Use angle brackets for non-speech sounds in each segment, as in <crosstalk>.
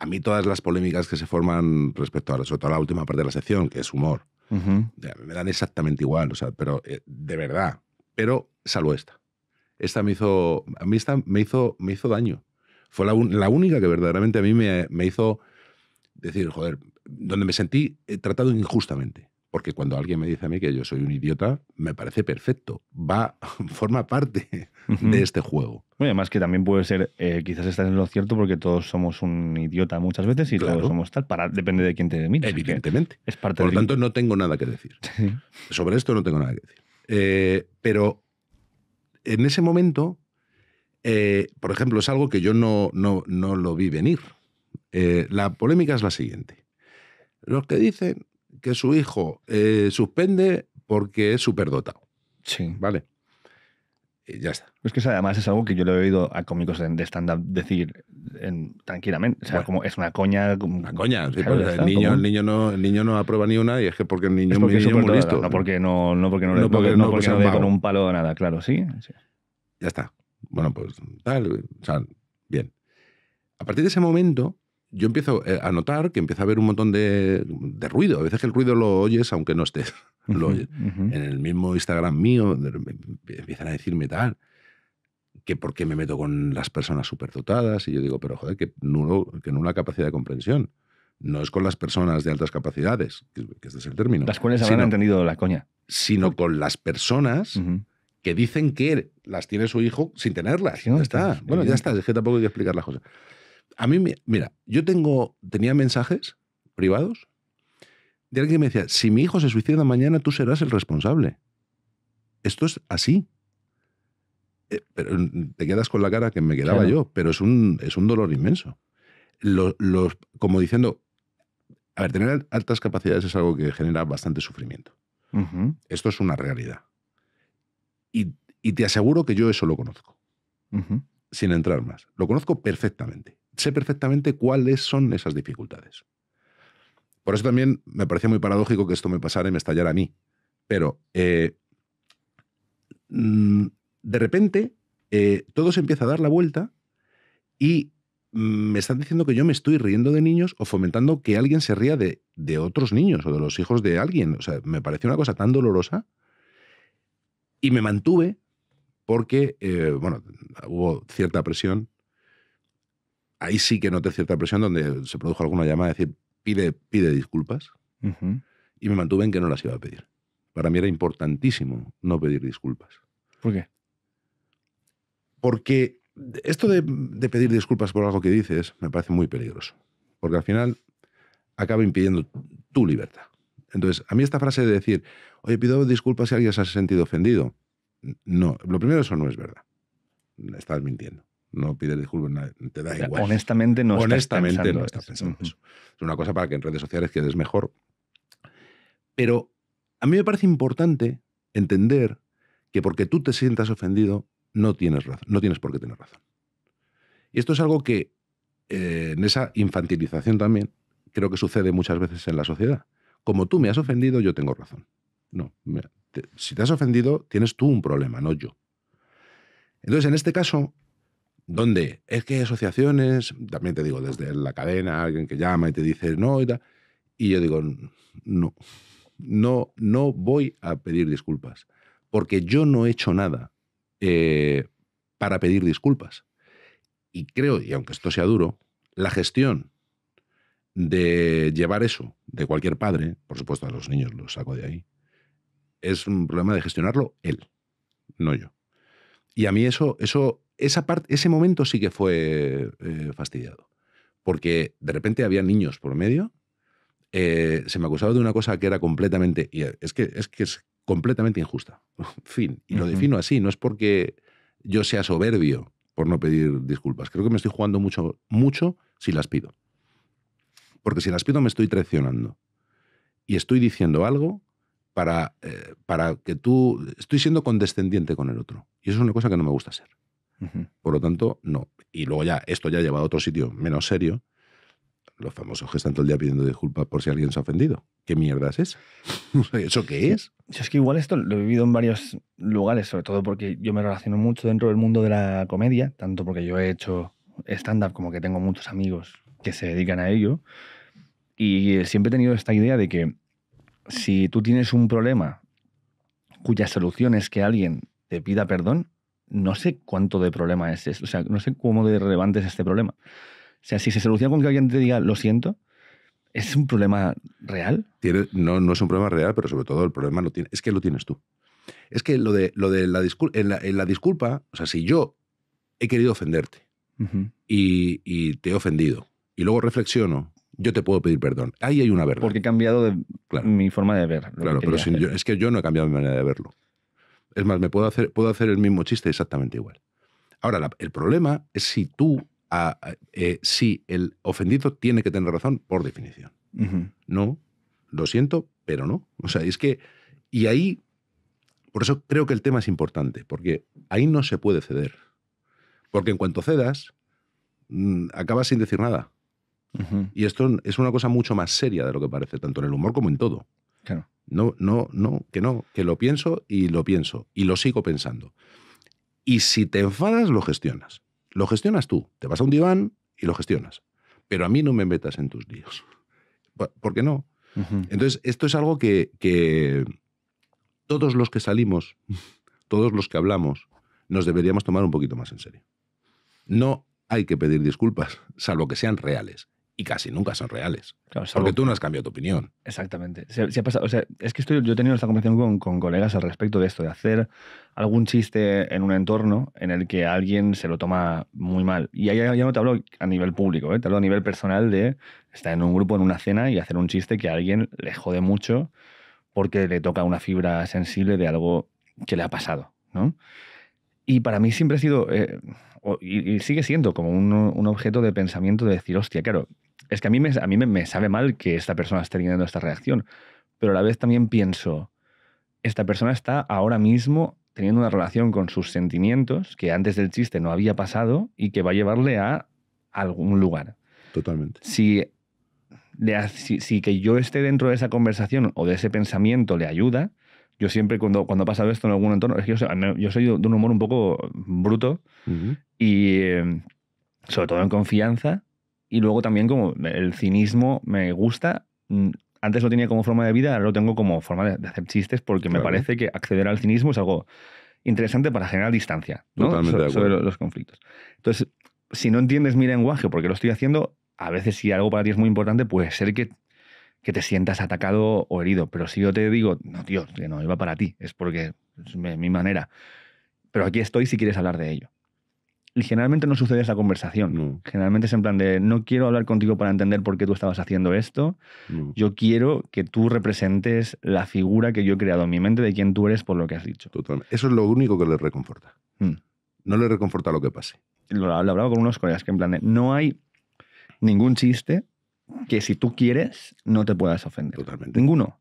a mí todas las polémicas que se forman respecto a, a la última parte de la sección, que es humor, me dan exactamente igual, o sea, pero eh, de verdad. Pero salvo esta. Esta me hizo, a mí me hizo, me hizo daño. Fue la, única que verdaderamente a mí me, me, hizo decir, joder, donde me sentí eh, tratado injustamente. Porque cuando alguien me dice a mí que yo soy un idiota, me parece perfecto. Va, <laughs> forma parte de este juego. además que también puede ser, eh, quizás estás en lo cierto porque todos somos un idiota muchas veces y todos somos tal, depende de quién te mire. Evidentemente. Por lo tanto, no tengo nada que decir. <laughs> Sobre esto no tengo nada que decir. Eh, pero en ese momento, eh, por ejemplo, es algo que yo no, no, no lo vi venir. la polémica es la siguiente. Los que dicen que su hijo eh, suspende porque es superdotado. Sí. Vale. Y ya está. Es que además es algo que yo le he oído a cómicos de stand-up decir en, tranquilamente. O sea, como es una coña. una coña. el, niño, el, niño no, el niño no aprueba ni una y es que porque el niño es, porque es muy listo. No porque no, no porque no, no, porque, no, porque no, con un palo o nada, claro, ¿sí? sí. Ya está. Bueno, pues tal, o sea, bien. A partir de ese momento, yo empiezo eh, a notar que empieza a haber un montón de, ruido. A veces que el ruido lo oyes aunque no estés. <laughs> En el mismo Instagram mío empiezan a decirme tal, que por qué me meto con las personas superdotadas. Y yo digo, pero joder, que nulo, que nula capacidad de comprensión. No es con las personas de altas capacidades, que, este es el término. Las cuales habrán han entendido la coña. Sino con las personas que dicen que las tiene su hijo sin tenerlas. ya está. Bueno, ya está, es que tampoco hay que explicar las cosas. A mí, mira, yo tengo, tenía mensajes privados de alguien que me decía, si mi hijo se suicida mañana, tú serás el responsable. Esto es así. Eh, pero te quedas con la cara que me quedaba yo, pero es un, es un dolor inmenso. como diciendo, a ver, tener altas capacidades es algo que genera bastante sufrimiento. Esto es una realidad. Y, te aseguro que yo eso lo conozco, sin entrar más. Lo conozco perfectamente sé perfectamente cuáles son esas dificultades. Por eso también me parecía muy paradójico que esto me pasara y me estallara a mí. Pero eh, mm, de repente eh, todo se empieza a dar la vuelta y mm, me están diciendo que yo me estoy riendo de niños o fomentando que alguien se ría de, otros niños o de los hijos de alguien. O sea, me pareció una cosa tan dolorosa. Y me mantuve porque, eh, bueno, hubo cierta presión ahí sí que noté cierta presión donde se produjo alguna llamada de decir, pide, pide disculpas. Y me mantuve en que no las iba a pedir. Para mí era importantísimo no pedir disculpas. ¿Por qué? Porque esto de, de pedir disculpas por algo que dices me parece muy peligroso. Porque al final acaba impidiendo tu libertad. Entonces, a mí esta frase de decir, oye, pido disculpas si alguien se ha sentido ofendido. No, lo primero eso no es verdad. Estás mintiendo no pides disculpas, te da igual. Honestamente no honestamente estás pensando, no eso. Es una cosa para que en redes sociales quedes mejor. Pero a mí me parece importante entender que porque tú te sientas ofendido, no tienes, razón, no tienes por qué tener razón. Y esto es algo que eh, en esa infantilización también creo que sucede muchas veces en la sociedad. Como tú me has ofendido, yo tengo razón. No, si te has ofendido, tienes tú un problema, no yo. Entonces, en este caso, ¿Dónde? Es que hay asociaciones, también te digo, desde la cadena, alguien que llama y te dice no y Y yo digo, no, no, no voy a pedir disculpas, porque yo no he hecho nada eh, para pedir disculpas. Y creo, y aunque esto sea duro, la gestión de llevar eso de cualquier padre, por supuesto a los niños los saco de ahí, es un problema de gestionarlo él, no yo. Y a mí eso, eso ese momento sí que fue eh, fastidiado. Porque de repente había niños por medio. Eh, se me acusaba de una cosa que era completamente. Y eh, es que es, que es completamente injusta. <laughs> fin. Y lo defino así. No es porque yo sea soberbio por no pedir disculpas. Creo que me estoy jugando mucho, mucho si las pido. Porque si las pido me estoy traicionando. Y estoy diciendo algo para, para que tú... Estoy siendo condescendiente con el otro. Y eso es una cosa que no me gusta hacer. Por lo tanto, no. Y luego ya, esto ya lleva a otro sitio menos serio. Los famosos que están todo el día pidiendo disculpas por si alguien se ha ofendido. ¿Qué mierda es eso? <laughs> ¿Eso qué es? es que igual esto lo he vivido en varios lugares, sobre todo porque yo me relaciono mucho dentro del mundo de la comedia, tanto porque yo he hecho stand-up como que tengo muchos amigos que se dedican a ello. Y siempre he tenido esta idea de que si tú tienes un problema cuya solución es que alguien te pida perdón, no sé cuánto de problema es esto, o sea, no sé cómo de relevante es este problema. O sea, si se soluciona con que alguien te diga lo siento, ¿es un problema real? no, no es un problema real, pero sobre todo el problema lo es que lo tienes tú. Es que lo de, lo de la, disculpa, en la, disculpa, o sea, si yo he querido ofenderte y, te he ofendido y luego reflexiono yo te puedo pedir perdón. Ahí hay una verdad. Porque he cambiado de mi forma de ver. Claro, pero es que yo no he cambiado mi manera de verlo. Es más, me puedo hacer, puedo hacer el mismo chiste exactamente igual. Ahora, el problema es si tú, eh, si el ofendido tiene que tener razón por definición. No, lo siento, pero no. O sea, es que, y ahí, por eso creo que el tema es importante, porque ahí no se puede ceder. Porque en cuanto cedas, mm, acabas sin decir nada. Y esto es una cosa mucho más seria de lo que parece, tanto en el humor como en todo. No, no, no, que no, que lo pienso y lo pienso y lo sigo pensando. Y si te enfadas, lo gestionas. Lo gestionas tú. Te vas a un diván y lo gestionas. Pero a mí no me metas en tus líos. ¿Por qué no? Entonces, esto es algo que, que todos los que salimos, todos los que hablamos, nos deberíamos tomar un poquito más en serio. No hay que pedir disculpas, salvo que sean reales y casi nunca son reales. porque tú no has cambiado tu opinión. Exactamente. es que estoy, yo he tenido esta conversación con, colegas al respecto de esto, de hacer algún chiste en un entorno en el que alguien se lo toma muy mal. Y ahí ya, no te hablo a nivel público, ¿eh? te hablo a nivel personal de estar en un grupo, en una cena y hacer un chiste que a alguien le jode mucho porque le toca una fibra sensible de algo que le ha pasado. ¿no? Y para mí siempre ha sido, eh, y, sigue siendo como un objeto de pensamiento de decir, hostia, claro, es que a mí, me, a mí me, sabe mal que esta persona esté teniendo esta reacción, pero a la vez también pienso, esta persona está ahora mismo teniendo una relación con sus sentimientos que antes del chiste no había pasado y que va a llevarle a algún lugar. Totalmente. Si, si, que yo esté dentro de esa conversación o de ese pensamiento le ayuda, yo siempre cuando, cuando ha pasado esto en algún entorno, es que yo soy, de un humor un poco bruto y eh, sobre todo en confianza, y luego también como el cinismo me gusta. Mm, antes lo tenía como forma de vida, ahora lo tengo como forma de, hacer chistes porque me parece que acceder al cinismo es algo interesante para generar distancia ¿no? sobre los conflictos. Entonces, si no entiendes mi lenguaje porque lo estoy haciendo, a veces si algo para ti es muy importante, puede ser que, que te sientas atacado o herido. Pero si yo te digo, no, tío, que no iba para ti, es porque es mi manera. Pero aquí estoy si quieres hablar de ello generalmente no sucede esa conversación. Generalmente es en plan de, no quiero hablar contigo para entender por qué tú estabas haciendo esto. Yo quiero que tú representes la figura que yo he creado en mi mente de quién tú eres por lo que has dicho. Eso es lo único que le reconforta. Mm. No le reconforta lo que pase. Lo, hablaba con unos colegas que en plan de, no hay ningún chiste que si tú quieres no te puedas ofender. Totalmente. Ninguno.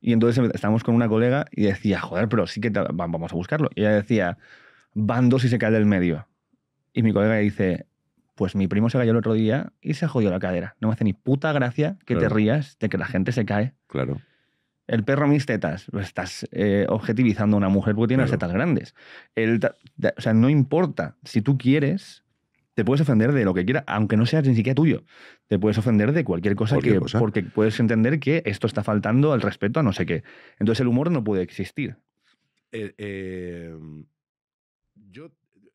Y entonces em, estábamos con una colega y decía, joder, pero sí que vamos a buscarlo. Y ella decía, dos si se cae del medio. Y mi colega dice, pues mi primo se cayó el otro día y se jodió la cadera. No me hace ni puta gracia que te rías de que la gente se cae. Claro. El perro mis tetas, pues, estás eh, objetivizando a una mujer porque tiene las tetas grandes. El o sea, no importa, si tú quieres, te puedes ofender de lo que quieras, aunque no sea ni siquiera tuyo. Te puedes ofender de cualquier cosa, porque puedes entender que esto está faltando al respeto a no sé qué. Entonces el humor no puede existir. Eh, eh, yo